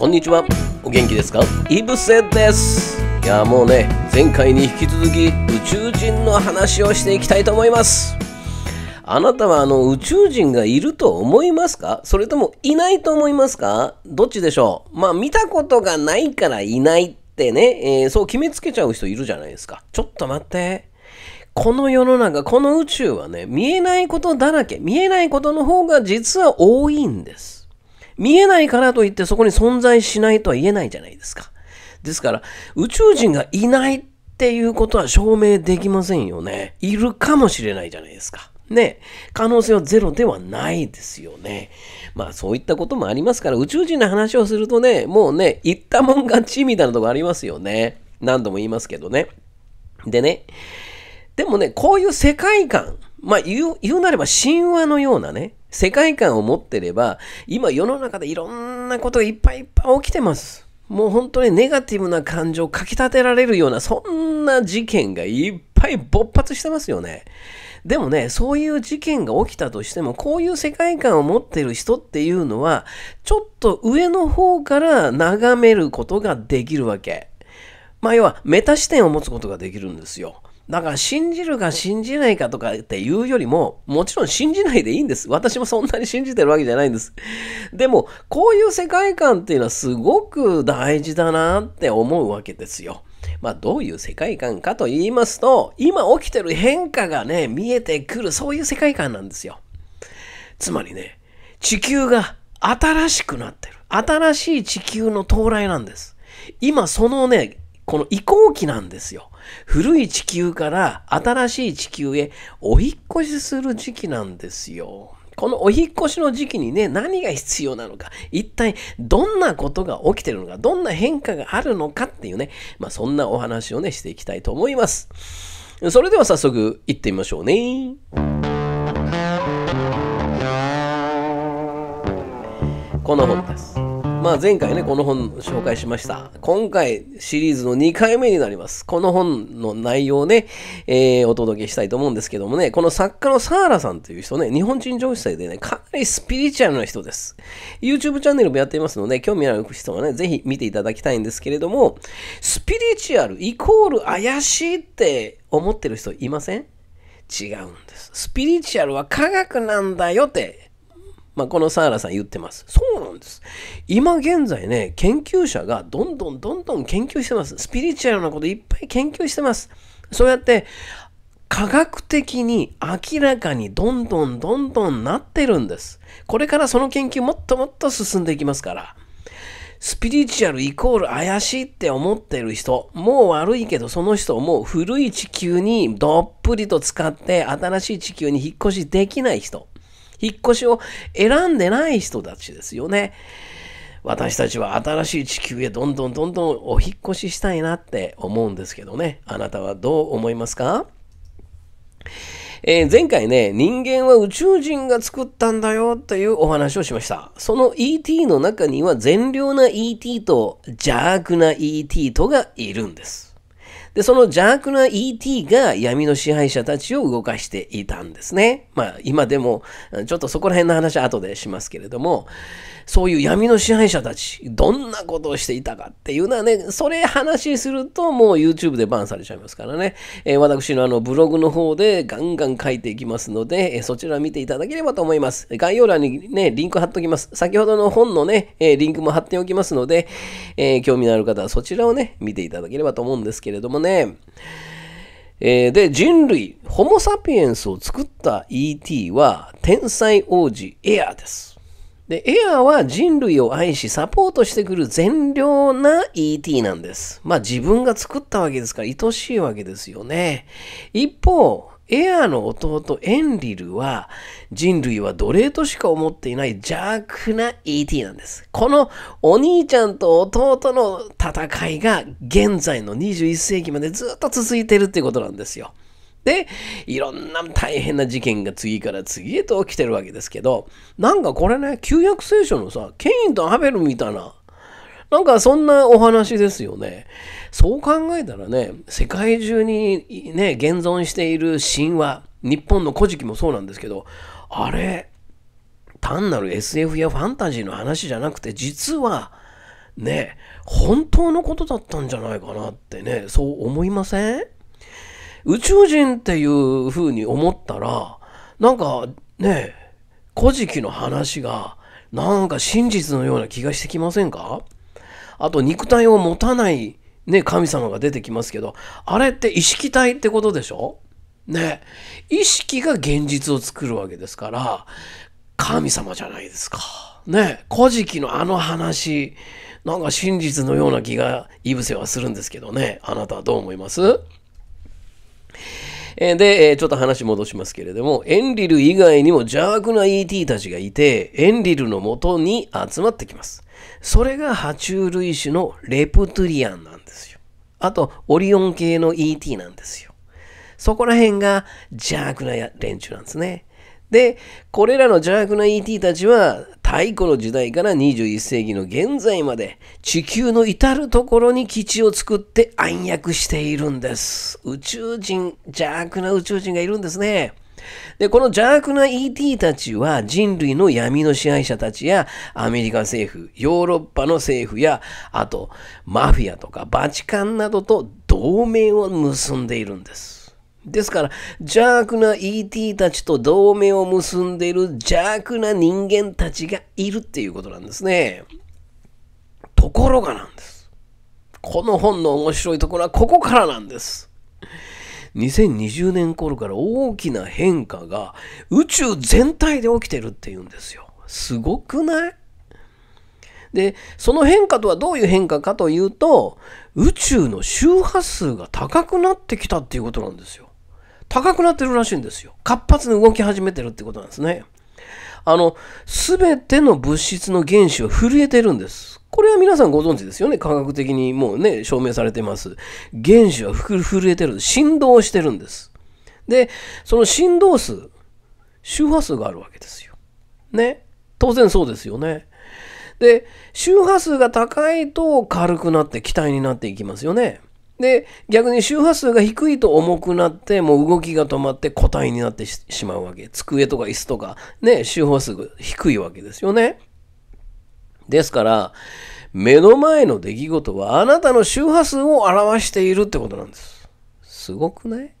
こんにちは。お元気ですかいブせです。いや、もうね、前回に引き続き宇宙人の話をしていきたいと思います。あなたはあの宇宙人がいると思いますかそれともいないと思いますかどっちでしょうまあ見たことがないからいないってね、えー、そう決めつけちゃう人いるじゃないですか。ちょっと待って。この世の中、この宇宙はね、見えないことだらけ、見えないことの方が実は多いんです。見えないからといってそこに存在しないとは言えないじゃないですか。ですから、宇宙人がいないっていうことは証明できませんよね。いるかもしれないじゃないですか。ね、可能性はゼロではないですよね。まあそういったこともありますから、宇宙人の話をするとね、もうね、言ったもん勝ちみたいなとこありますよね。何度も言いますけどね。でね、でもね、こういう世界観、まあ言う、言うなれば神話のようなね、世界観を持ってれば、今世の中でいろんなことがいっぱいいっぱい起きてます。もう本当にネガティブな感情をかきたてられるような、そんな事件がいっぱい勃発してますよね。でもね、そういう事件が起きたとしても、こういう世界観を持ってる人っていうのは、ちょっと上の方から眺めることができるわけ。まあ要は、メタ視点を持つことができるんですよ。だから信じるか信じないかとかっていうよりも、もちろん信じないでいいんです。私もそんなに信じてるわけじゃないんです。でも、こういう世界観っていうのはすごく大事だなって思うわけですよ。まあ、どういう世界観かと言いますと、今起きてる変化がね、見えてくる、そういう世界観なんですよ。つまりね、地球が新しくなってる。新しい地球の到来なんです。今、そのね、この移行期なんですよ。古い地球から新しい地球へお引越しする時期なんですよ。このお引越しの時期にね、何が必要なのか、一体どんなことが起きてるのか、どんな変化があるのかっていうね、まあ、そんなお話をね、していきたいと思います。それでは早速行ってみましょうね。この本です。まあ、前回ねこの本紹介しました今回シリーズの2回目になりますこの本の内容をね、えー、お届けしたいと思うんですけどもねこの作家のサーラさんという人ね日本人女子生でねかなりスピリチュアルな人です YouTube チャンネルもやっていますので興味ある人はねぜひ見ていただきたいんですけれどもスピリチュアルイコール怪しいって思ってる人いません違うんですスピリチュアルは科学なんだよってまあ、このサーラさん言ってます。そうなんです。今現在ね、研究者がどんどんどんどん研究してます。スピリチュアルなこといっぱい研究してます。そうやって、科学的に明らかにどんどんどんどんなってるんです。これからその研究もっともっと進んでいきますから。スピリチュアルイコール怪しいって思ってる人、もう悪いけどその人をもう古い地球にどっぷりと使って新しい地球に引っ越しできない人。引っ越しを選んでない人たちですよね。私たちは新しい地球へどんどんどんどんお引っ越ししたいなって思うんですけどね。あなたはどう思いますかえー、前回ね、人間は宇宙人が作ったんだよというお話をしました。その ET の中には善良な ET と邪悪な ET とがいるんです。で、その邪悪な ET が闇の支配者たちを動かしていたんですね。まあ、今でも、ちょっとそこら辺の話は後でしますけれども、そういう闇の支配者たち、どんなことをしていたかっていうのはね、それ話するともう YouTube でバンされちゃいますからね、えー、私のあのブログの方でガンガン書いていきますので、えそちら見ていただければと思います。概要欄にね、リンク貼っておきます。先ほどの本のね、えリンクも貼っておきますので、えー、興味のある方はそちらをね、見ていただければと思うんですけれどもね、えー、で、人類、ホモ・サピエンスを作った ET は、天才王子エアです。で、エアは人類を愛しサポートしてくる善良な ET なんです。まあ自分が作ったわけですから愛しいわけですよね。一方、エアの弟エンリルは人類は奴隷としか思っていない邪悪な ET なんです。このお兄ちゃんと弟の戦いが現在の21世紀までずっと続いてるっていうことなんですよ。で、いろんな大変な事件が次から次へと起きてるわけですけど、なんかこれね、旧約聖書のさ、ケインとアベルみたいな、なんかそんなお話ですよね。そう考えたらね、世界中にね、現存している神話、日本の古事記もそうなんですけど、あれ、単なる SF やファンタジーの話じゃなくて、実は、ね、本当のことだったんじゃないかなってね、そう思いません宇宙人っていうふうに思ったら、なんかね、古事記の話が、なんか真実のような気がしてきませんかあと、肉体を持たない、ね、神様が出てきますけど、あれって意識体ってことでしょね。意識が現実を作るわけですから、神様じゃないですか。ね。古事記のあの話、なんか真実のような気が、いぶせはするんですけどね。あなたはどう思いますで、ちょっと話戻しますけれども、エンリル以外にも邪悪な ET たちがいて、エンリルの元に集まってきます。それが爬虫類種のレプトリアンなんですよ。あと、オリオン系の ET なんですよ。そこら辺が邪悪な連中なんですね。で、これらの邪悪な ET たちは太古の時代から21世紀の現在まで地球の至るところに基地を作って暗躍しているんです。宇宙人、邪悪な宇宙人がいるんですね。で、この邪悪な ET たちは人類の闇の支配者たちやアメリカ政府、ヨーロッパの政府や、あとマフィアとかバチカンなどと同盟を結んでいるんです。ですから、邪悪な ET たちと同盟を結んでいる邪悪な人間たちがいるっていうことなんですね。ところがなんです。この本の面白いところはここからなんです。2020年頃から大きな変化が宇宙全体で起きてるっていうんですよ。すごくないで、その変化とはどういう変化かというと、宇宙の周波数が高くなってきたっていうことなんですよ。高くなってるらしいんですよ。活発に動き始めてるってことなんですね。あの、すべての物質の原子は震えてるんです。これは皆さんご存知ですよね。科学的にもうね、証明されてます。原子は震えてる。振動してるんです。で、その振動数、周波数があるわけですよ。ね。当然そうですよね。で、周波数が高いと軽くなって気体になっていきますよね。で、逆に周波数が低いと重くなって、もう動きが止まって個体になってしまうわけ。机とか椅子とか、ね、周波数が低いわけですよね。ですから、目の前の出来事はあなたの周波数を表しているってことなんです。すごくない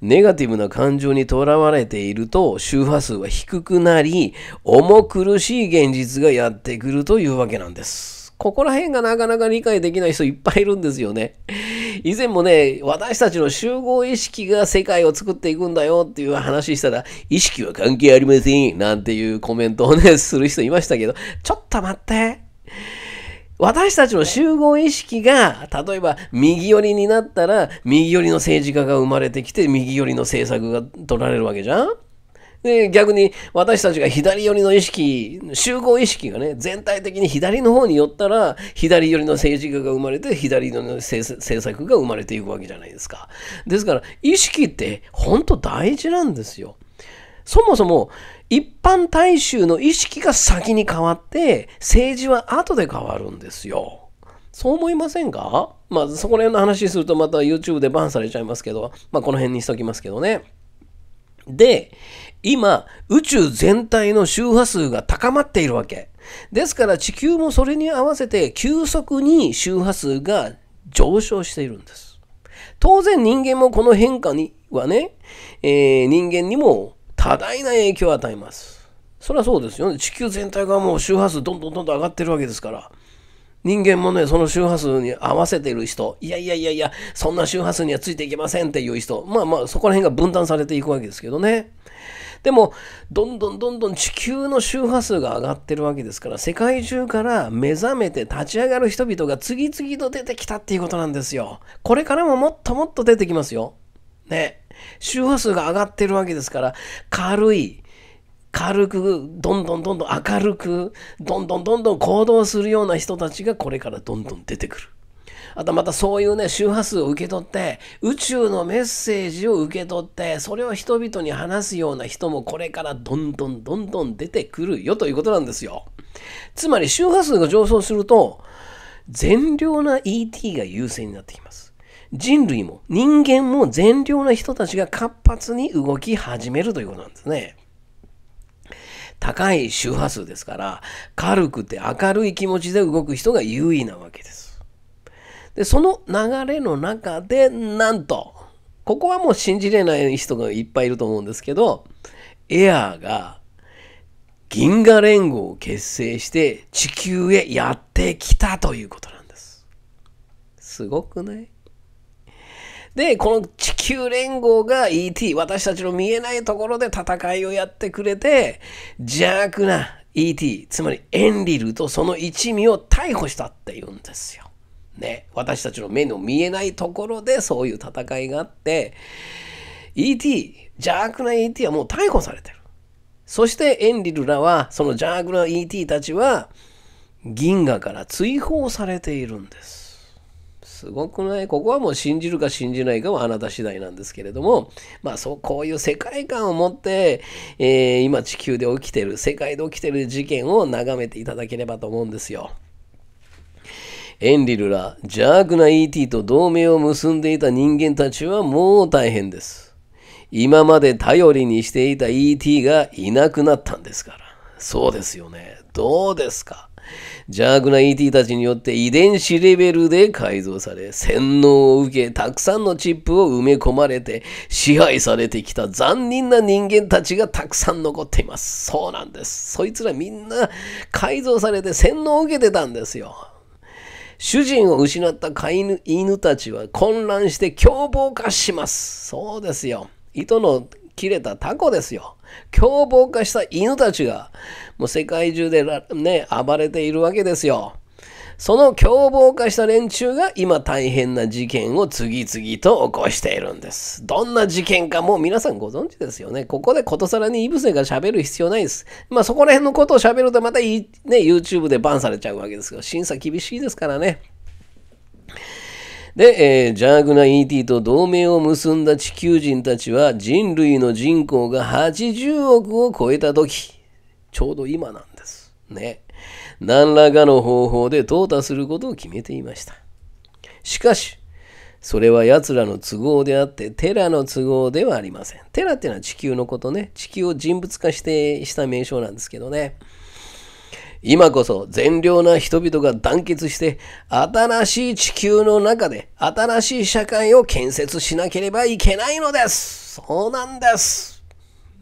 ネガティブな感情にとらわれていると周波数は低くなり重苦しい現実がやってくるというわけなんです。ここら辺がなかなか理解できない人いっぱいいるんですよね。以前もね、私たちの集合意識が世界を作っていくんだよっていう話したら、意識は関係ありませんなんていうコメントをね、する人いましたけど、ちょっと待って。私たちの集合意識が、例えば右寄りになったら、右寄りの政治家が生まれてきて、右寄りの政策が取られるわけじゃんで、逆に私たちが左寄りの意識、集合意識がね、全体的に左の方に寄ったら、左寄りの政治家が生まれて、左寄りの政策が生まれていくわけじゃないですか。ですから、意識って本当大事なんですよ。そもそも、一般大衆の意識が先に変わって、政治は後で変わるんですよ。そう思いませんかまあ、そこら辺の話するとまた YouTube でバンされちゃいますけど、まあ、この辺にしときますけどね。で、今、宇宙全体の周波数が高まっているわけ。ですから地球もそれに合わせて急速に周波数が上昇しているんです。当然人間もこの変化にはね、えー、人間にも多大な影響を与えます。それはそうですよね。地球全体がもう周波数どんどんどんどん上がってるわけですから。人間もね、その周波数に合わせている人、いやいやいやいや、そんな周波数にはついていけませんっていう人、まあまあそこら辺が分断されていくわけですけどね。でも、どんどんどんどん地球の周波数が上がってるわけですから、世界中から目覚めて立ち上がる人々が次々と出てきたっていうことなんですよ。これからももっともっと出てきますよ。ね。周波数が上がってるわけですから、軽い、軽く、どんどんどんどん明るく、どんどんどんどん行動するような人たちがこれからどんどん出てくる。あとまたそういうね、周波数を受け取って、宇宙のメッセージを受け取って、それを人々に話すような人もこれからどんどんどんどん出てくるよということなんですよ。つまり周波数が上昇すると、善良な ET が優勢になってきます。人類も人間も善良な人たちが活発に動き始めるということなんですね。高い周波数ですから、軽くて明るい気持ちで動く人が優位なわけです。で、その流れの中で、なんと、ここはもう信じれない人がいっぱいいると思うんですけど、エアーが銀河連合を結成して地球へやってきたということなんです。すごくないで、この地球連合が ET、私たちの見えないところで戦いをやってくれて、邪悪な ET、つまりエンリルとその一味を逮捕したって言うんですよ。ね、私たちの目の見えないところでそういう戦いがあって ET 邪悪な ET はもう逮捕されてるそしてエンリルらはその邪悪な ET たちは銀河から追放されているんですすごくないここはもう信じるか信じないかはあなた次第なんですけれどもまあそうこういう世界観を持って、えー、今地球で起きてる世界で起きてる事件を眺めていただければと思うんですよ。エンリルら邪悪な ET と同盟を結んでいた人間たちはもう大変です。今まで頼りにしていた ET がいなくなったんですから。そうですよね。どうですか邪悪な ET たちによって遺伝子レベルで改造され、洗脳を受け、たくさんのチップを埋め込まれて、支配されてきた残忍な人間たちがたくさん残っています。そうなんです。そいつらみんな改造されて洗脳を受けてたんですよ。主人を失った飼い犬たちは混乱して凶暴化します。そうですよ。糸の切れたタコですよ。凶暴化した犬たちが、もう世界中でね、暴れているわけですよ。その凶暴化した連中が今大変な事件を次々と起こしているんです。どんな事件かもう皆さんご存知ですよね。ここでことさらにイブセが喋る必要ないです。まあそこら辺のことを喋るとまたね、YouTube でバンされちゃうわけですよ。審査厳しいですからね。で、えー、邪悪な ET と同盟を結んだ地球人たちは人類の人口が80億を超えた時、ちょうど今なんです。ね。何らかの方法で淘汰することを決めていました。しかし、それは奴らの都合であって、テラの都合ではありません。テラっていうのは地球のことね。地球を人物化してした名称なんですけどね。今こそ善良な人々が団結して、新しい地球の中で新しい社会を建設しなければいけないのです。そうなんです。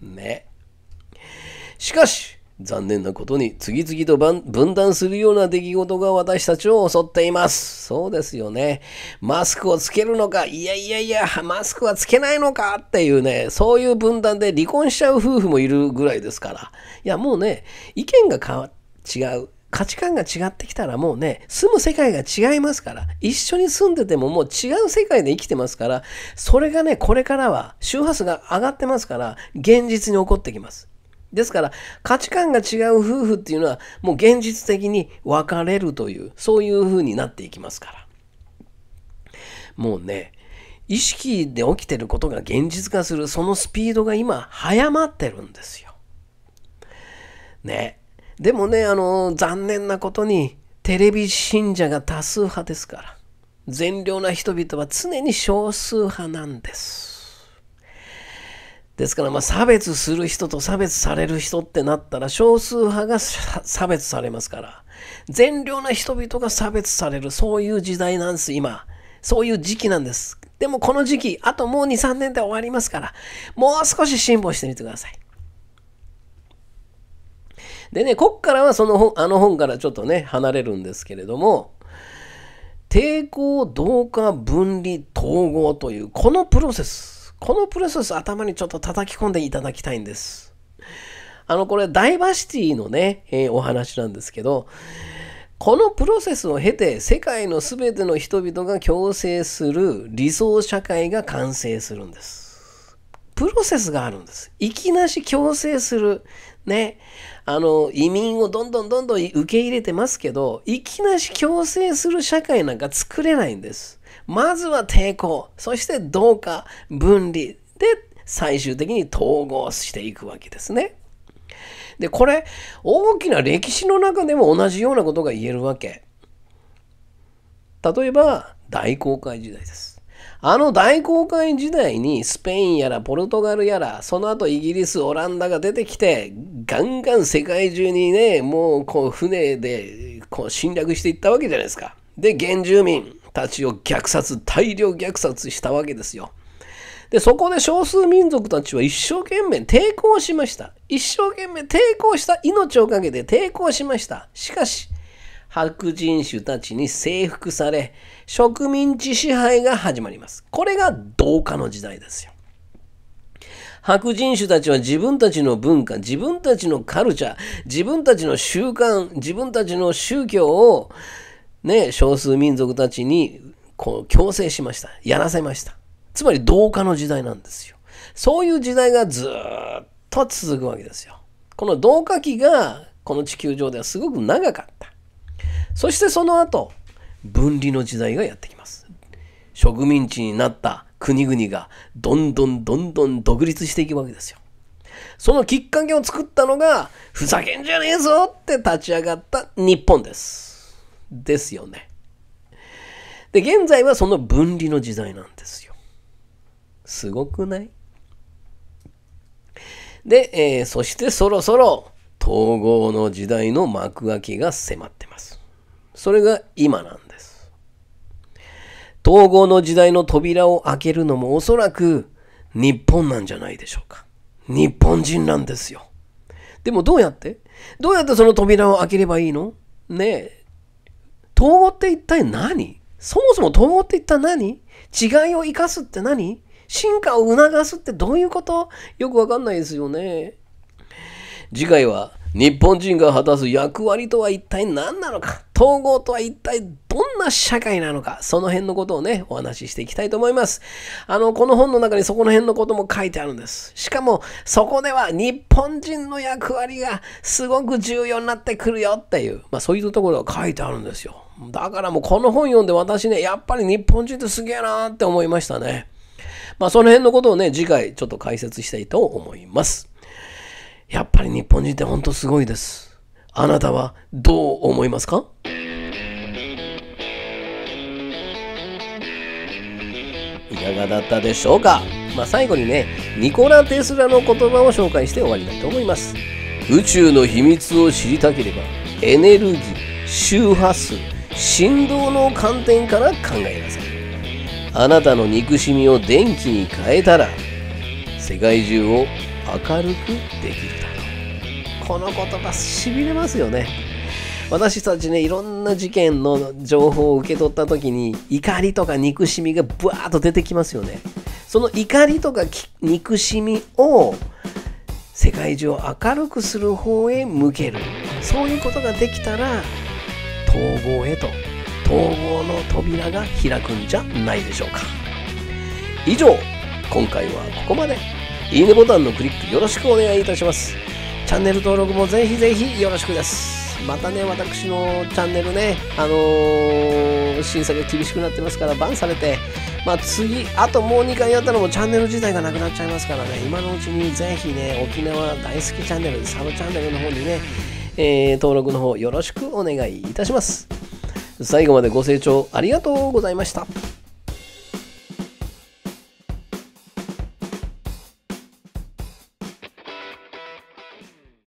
ね。しかし、残念なことに次々と分断するような出来事が私たちを襲っています。そうですよね。マスクをつけるのか、いやいやいや、マスクはつけないのかっていうね、そういう分断で離婚しちゃう夫婦もいるぐらいですから。いや、もうね、意見が違う。価値観が違ってきたらもうね、住む世界が違いますから、一緒に住んでてももう違う世界で生きてますから、それがね、これからは周波数が上がってますから、現実に起こってきます。ですから価値観が違う夫婦っていうのはもう現実的に分かれるというそういうふうになっていきますからもうね意識で起きてることが現実化するそのスピードが今早まってるんですよ。ね。でもねあの残念なことにテレビ信者が多数派ですから善良な人々は常に少数派なんです。ですからまあ差別する人と差別される人ってなったら少数派が差別されますから善良な人々が差別されるそういう時代なんです今そういう時期なんですでもこの時期あともう23年で終わりますからもう少し辛抱してみてくださいでねこっからはその本あの本からちょっとね離れるんですけれども抵抗同化分離統合というこのプロセスこのプロセス頭にちょっと叩き込んでいただきたいんです。あの、これ、ダイバーシティのね、えー、お話なんですけど、このプロセスを経て、世界の全ての人々が共生する理想社会が完成するんです。プロセスがあるんです。いきなし共生する。ね。あの、移民をどんどんどんどん受け入れてますけど、いきなし共生する社会なんか作れないんです。まずは抵抗、そして同化、分離で最終的に統合していくわけですね。で、これ、大きな歴史の中でも同じようなことが言えるわけ。例えば、大航海時代です。あの大航海時代にスペインやらポルトガルやらその後イギリスオランダが出てきてガンガン世界中にねもうこう船でこう侵略していったわけじゃないですか。で原住民たちを虐殺、大量虐殺したわけですよ。で、そこで少数民族たちは一生懸命抵抗しました。一生懸命抵抗した命をかけて抵抗しました。しかし、白人種たちに征服され、植民地支配が始まります。これが同化の時代ですよ。白人種たちは自分たちの文化、自分たちのカルチャー、自分たちの習慣、自分たちの宗教をね、少数民族たちにこう強制しました。やらせました。つまり同化の時代なんですよ。そういう時代がずっと続くわけですよ。この同化期がこの地球上ではすごく長かった。そしてその後、分離の時代がやってきます。植民地になった国々がどんどんどんどん独立していくわけですよ。そのきっかけを作ったのが、ふざけんじゃねえぞって立ち上がった日本です。ですよね。で、現在はその分離の時代なんですよ。すごくないで、えー、そしてそろそろ統合の時代の幕開けが迫ってます。それが今なんです。統合の時代の扉を開けるのもおそらく日本なんじゃないでしょうか。日本人なんですよ。でもどうやってどうやってその扉を開ければいいのねえ。統合って一体何そもそも統合って一体何違いを生かすって何進化を促すってどういうことよくわかんないですよね。次回は日本人が果たす役割とは一体何なのか統合とは一体どんな社会なのかその辺のことをねお話ししていきたいと思いますあのこの本の中にそこの辺のことも書いてあるんですしかもそこでは日本人の役割がすごく重要になってくるよっていう、まあ、そういうところが書いてあるんですよだからもうこの本読んで私ね、やっぱり日本人ってすげえなーって思いましたね。まあその辺のことをね、次回ちょっと解説したいと思います。やっぱり日本人ってほんとすごいです。あなたはどう思いますかいかがだったでしょうかまあ最後にね、ニコラ・テスラの言葉を紹介して終わりたいと思います。宇宙の秘密を知りたければ、エネルギー、周波数、振動の観点から考えなさいあなたの憎しみを電気に変えたら世界中を明るくできるだろうこの言葉しびれますよね私たちねいろんな事件の情報を受け取った時に怒りとか憎しみがブワーッと出てきますよねその怒りとか憎しみを世界中を明るくする方へ向けるそういうことができたら統合へと統合の扉が開くんじゃないでしょうか以上今回はここまでいいねボタンのクリックよろしくお願いいたしますチャンネル登録もぜひぜひよろしくですまたね私のチャンネルねあのー、審査が厳しくなってますからバンされてまあ、次、あともう2回やったらもうチャンネル自体がなくなっちゃいますからね、今のうちにぜひね、沖縄大好きチャンネル、サブチャンネルの方にね、えー、登録の方よろしくお願いいたします。最後までご清聴ありがとうございました。